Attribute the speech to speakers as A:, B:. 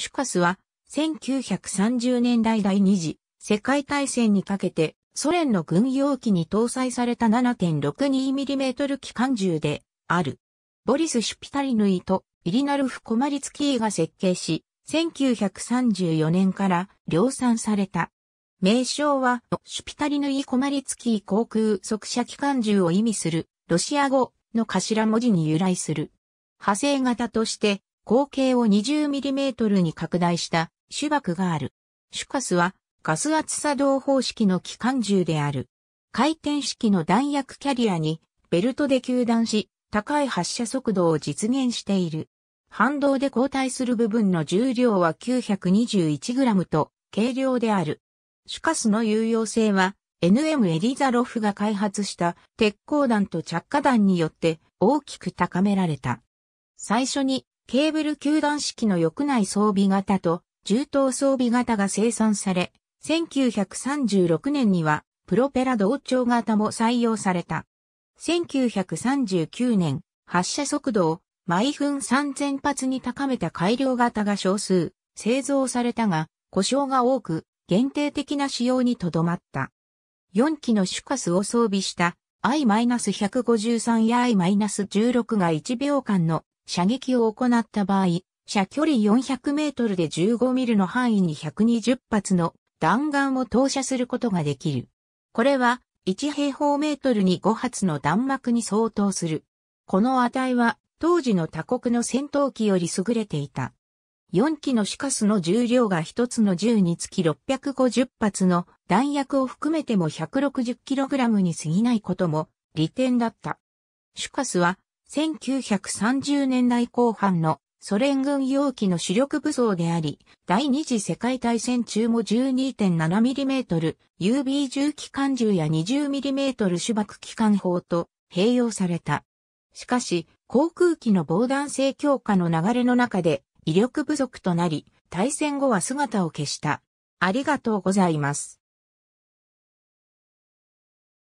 A: シュカスは1930年代第二次世界大戦にかけてソ連の軍用機に搭載された 7.62mm 機関銃である。ボリス・シュピタリヌイとイリナルフ・コマリツキーが設計し、1934年から量産された。名称は、シュピタリヌイ・コマリツキー航空速射機関銃を意味する、ロシア語の頭文字に由来する。派生型として、口径を 20mm に拡大した主爆がある。主カスはガス圧作動方式の機関銃である。回転式の弾薬キャリアにベルトで球弾し、高い発射速度を実現している。反動で後退する部分の重量は 921g と軽量である。主カスの有用性は NM エリザロフが開発した鉄鋼弾と着火弾によって大きく高められた。最初にケーブル球団式の翼内装備型と重刀装備型が生産され、1936年にはプロペラ同調型も採用された。1939年、発射速度を毎分3000発に高めた改良型が少数、製造されたが、故障が多く、限定的な使用にとどまった。4機のシュカスを装備した I-153 や I-16 が1秒間の射撃を行った場合、射距離400メートルで15ミリの範囲に120発の弾丸を投射することができる。これは1平方メートルに5発の弾幕に相当する。この値は当時の他国の戦闘機より優れていた。4機のシカスの重量が1つの銃につき650発の弾薬を含めても 160kg に過ぎないことも利点だった。シュカスは1930年代後半のソ連軍用機の主力武装であり、第二次世界大戦中も 12.7mm、u b 重機関銃や 20mm 主爆機関砲と併用された。しかし、航空機の防弾性強化の流れの中で威力不足となり、対戦後は姿を消した。ありがとうございます。